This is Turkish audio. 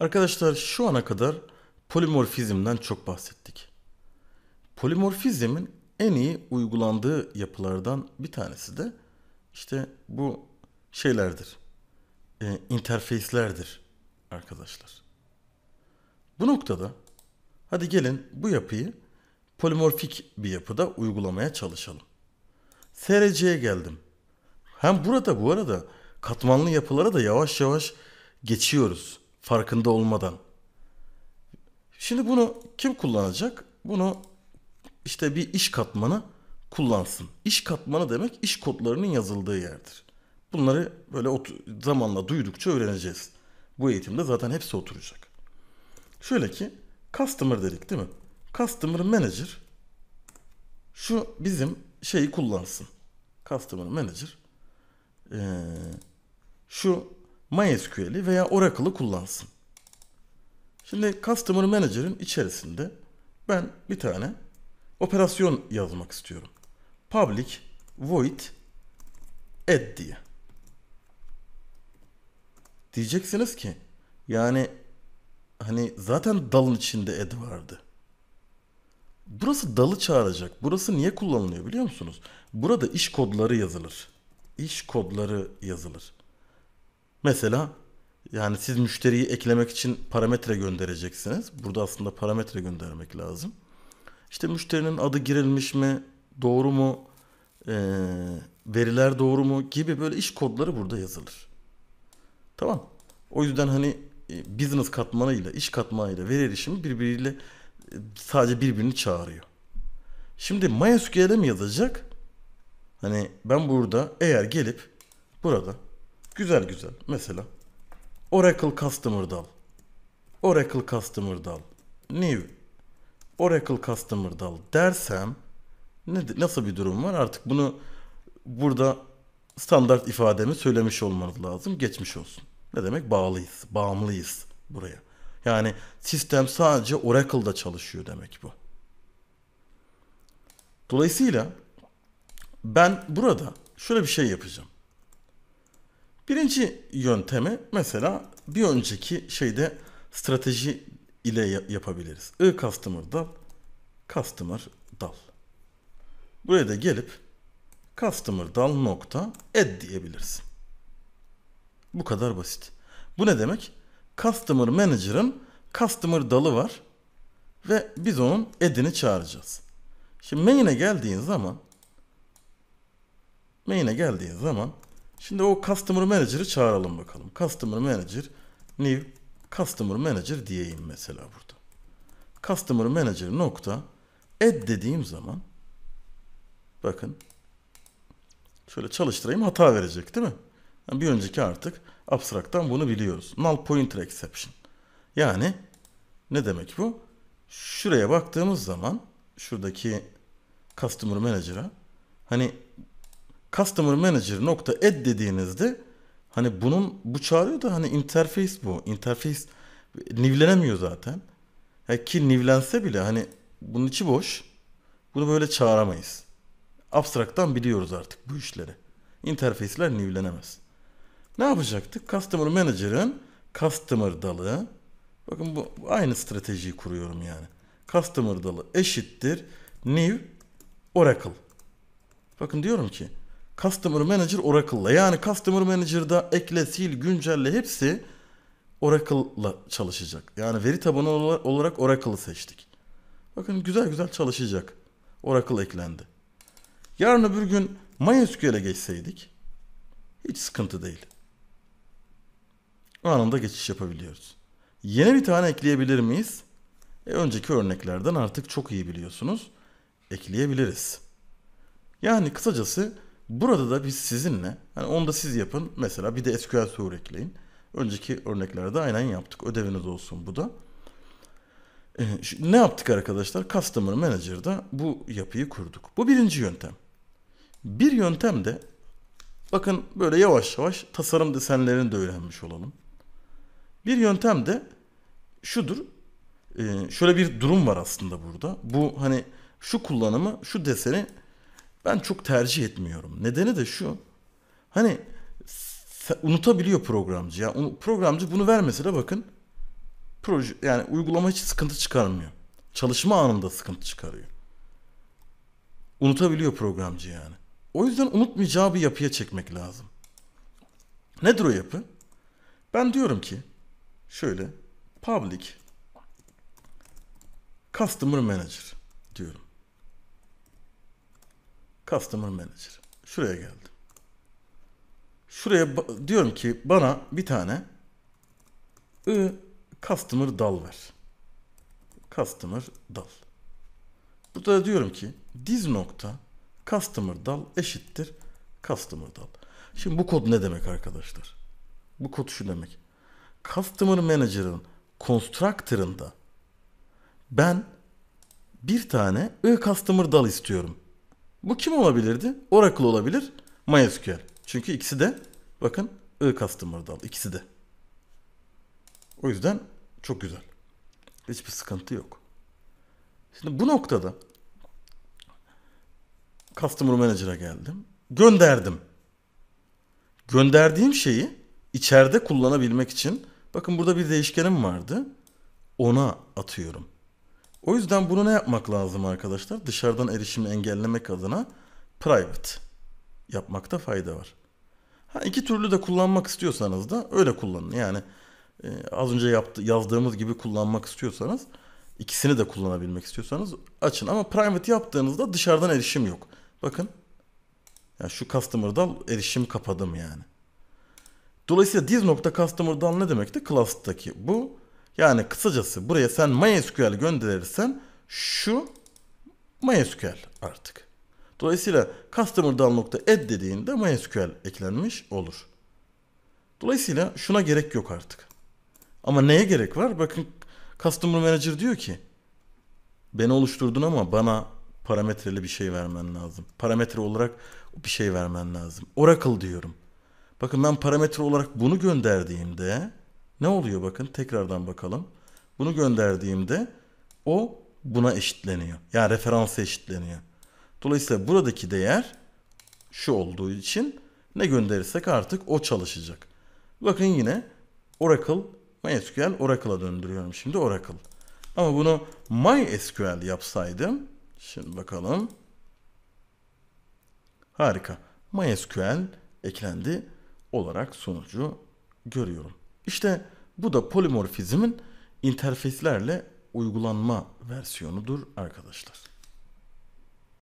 Arkadaşlar şu ana kadar polimorfizmden çok bahsettik. Polimorfizmin en iyi uygulandığı yapılardan bir tanesi de işte bu şeylerdir. E, interfeyslerdir arkadaşlar. Bu noktada hadi gelin bu yapıyı polimorfik bir yapıda uygulamaya çalışalım. SRC'ye geldim. Hem burada bu arada katmanlı yapılara da yavaş yavaş geçiyoruz farkında olmadan. Şimdi bunu kim kullanacak? Bunu işte bir iş katmanı kullansın. İş katmanı demek iş kodlarının yazıldığı yerdir. Bunları böyle zamanla duydukça öğreneceğiz. Bu eğitimde zaten hepsi oturacak. Şöyle ki customer dedik değil mi? Customer manager şu bizim şeyi kullansın. Customer manager ee, şu MySQL'i veya Oracle'ı kullansın. Şimdi Customer Manager'ın içerisinde ben bir tane operasyon yazmak istiyorum. Public void add diye. Diyeceksiniz ki yani hani zaten dalın içinde add vardı. Burası dalı çağıracak. Burası niye kullanılıyor biliyor musunuz? Burada iş kodları yazılır. İş kodları yazılır. Mesela yani siz müşteriyi eklemek için parametre göndereceksiniz. Burada aslında parametre göndermek lazım. İşte müşterinin adı girilmiş mi, doğru mu, e, veriler doğru mu gibi böyle iş kodları burada yazılır. Tamam. O yüzden hani e, business katmanıyla, iş katmanıyla veri erişimi birbiriyle e, sadece birbirini çağırıyor. Şimdi MySQL'e mi yazacak? Hani ben burada eğer gelip burada Güzel güzel. Mesela Oracle Customer Dal, Oracle Customer Dal, New Oracle Customer Dal dersem ne, nasıl bir durum var? Artık bunu burada standart ifademi söylemiş olmanız lazım. Geçmiş olsun. Ne demek? Bağlıyız. Bağımlıyız buraya. Yani sistem sadece Oracle'da çalışıyor demek bu. Dolayısıyla ben burada şöyle bir şey yapacağım. Birinci yöntemi mesela bir önceki şeyde strateji ile yapabiliriz. I customer dal, customer dal. Buraya da gelip customer dal nokta add diyebilirsin. Bu kadar basit. Bu ne demek? Customer Manager'ın customer dalı var ve biz onun add'ini çağıracağız. Şimdi main'e geldiğin zaman main'e geldiğin zaman Şimdi o Customer Manager'ı çağıralım bakalım. Customer Manager new Customer Manager diyeyim mesela burada. Customer Manager nokta add dediğim zaman bakın şöyle çalıştırayım hata verecek değil mi? Yani bir önceki artık abstraktan bunu biliyoruz. Null pointer exception. Yani ne demek bu? Şuraya baktığımız zaman şuradaki Customer Manager'a hani Customer Manager nokta add dediğinizde hani bunun bu çağırıyor da hani interface bu. Interface nivlenemiyor zaten. Yani ki nivlense bile hani bunun içi boş. Bunu böyle çağıramayız. Abstrakt'tan biliyoruz artık bu işleri. İnterfeysler nivlenemez. Ne yapacaktık? Customer Manager'ın Customer dalı. Bakın bu aynı stratejiyi kuruyorum yani. Customer dalı eşittir new Oracle. Bakın diyorum ki Customer Manager Oracle'la. Yani Customer Manager'da ekle, sil, güncelle hepsi Oracle'la çalışacak. Yani veri tabanı olarak Oracle'ı seçtik. Bakın güzel güzel çalışacak. Oracle eklendi. Yarın öbür gün MySQL'e geçseydik hiç sıkıntı değil. O anında geçiş yapabiliyoruz. Yeni bir tane ekleyebilir miyiz? E, önceki örneklerden artık çok iyi biliyorsunuz. Ekleyebiliriz. Yani kısacası Burada da biz sizinle, hani onu da siz yapın. Mesela bir de SQL Server ekleyin. Önceki örneklerde aynen yaptık. Ödeviniz olsun bu da. Ee, ne yaptık arkadaşlar? Customer Manager'da bu yapıyı kurduk. Bu birinci yöntem. Bir yöntem de bakın böyle yavaş yavaş tasarım desenlerini de öğrenmiş olalım. Bir yöntem de şudur. Ee, şöyle bir durum var aslında burada. Bu hani şu kullanımı, şu deseni ben çok tercih etmiyorum. Nedeni de şu. Hani unutabiliyor programcı. Ya programcı bunu vermese de bakın proje yani uygulama hiç sıkıntı çıkarmıyor. Çalışma anında sıkıntı çıkarıyor. Unutabiliyor programcı yani. O yüzden unutmayacağı bir yapıya çekmek lazım. Nedir o yapı? Ben diyorum ki şöyle public customer manager diyorum. Customer Manager. Şuraya geldim. Şuraya diyorum ki bana bir tane I Customer dal ver. Customer dal. Burada da diyorum ki diz nokta customer dal eşittir customer dal. Şimdi bu kod ne demek arkadaşlar? Bu kod şu demek. Customer Manager'ın constructor'ında ben bir tane I customer dal istiyorum. Bu kim olabilirdi? Oracle olabilir. MySQL. Çünkü ikisi de bakın e-customer dal. ikisi de. O yüzden çok güzel. Hiçbir sıkıntı yok. Şimdi bu noktada Customer Manager'a geldim. Gönderdim. Gönderdiğim şeyi içeride kullanabilmek için bakın burada bir değişkenim vardı. Ona atıyorum. O yüzden bunu ne yapmak lazım arkadaşlar? Dışarıdan erişimi engellemek adına private yapmakta fayda var. Ha iki türlü de kullanmak istiyorsanız da öyle kullanın. Yani e, az önce yaptı, yazdığımız gibi kullanmak istiyorsanız ikisini de kullanabilmek istiyorsanız açın ama private yaptığınızda dışarıdan erişim yok. Bakın. Yani şu customer'dan erişim kapadım yani. Dolayısıyla diz ne demekti? Class'taki bu yani kısacası buraya sen MySQL gönderirsen şu MySQL artık. Dolayısıyla customer dediğinde MySQL eklenmiş olur. Dolayısıyla şuna gerek yok artık. Ama neye gerek var? Bakın customer manager diyor ki beni oluşturdun ama bana parametreli bir şey vermen lazım. Parametre olarak bir şey vermen lazım. Oracle diyorum. Bakın ben parametre olarak bunu gönderdiğimde ne oluyor bakın tekrardan bakalım. Bunu gönderdiğimde o buna eşitleniyor. Yani referansa eşitleniyor. Dolayısıyla buradaki değer şu olduğu için ne gönderirsek artık o çalışacak. Bakın yine Oracle MySQL Oracle'a döndürüyorum şimdi Oracle. Ama bunu MySQL yapsaydım şimdi bakalım. Harika. MySQL eklendi olarak sonucu görüyorum. İşte bu da polimorfizmin interfeyslerle uygulanma versiyonudur arkadaşlar.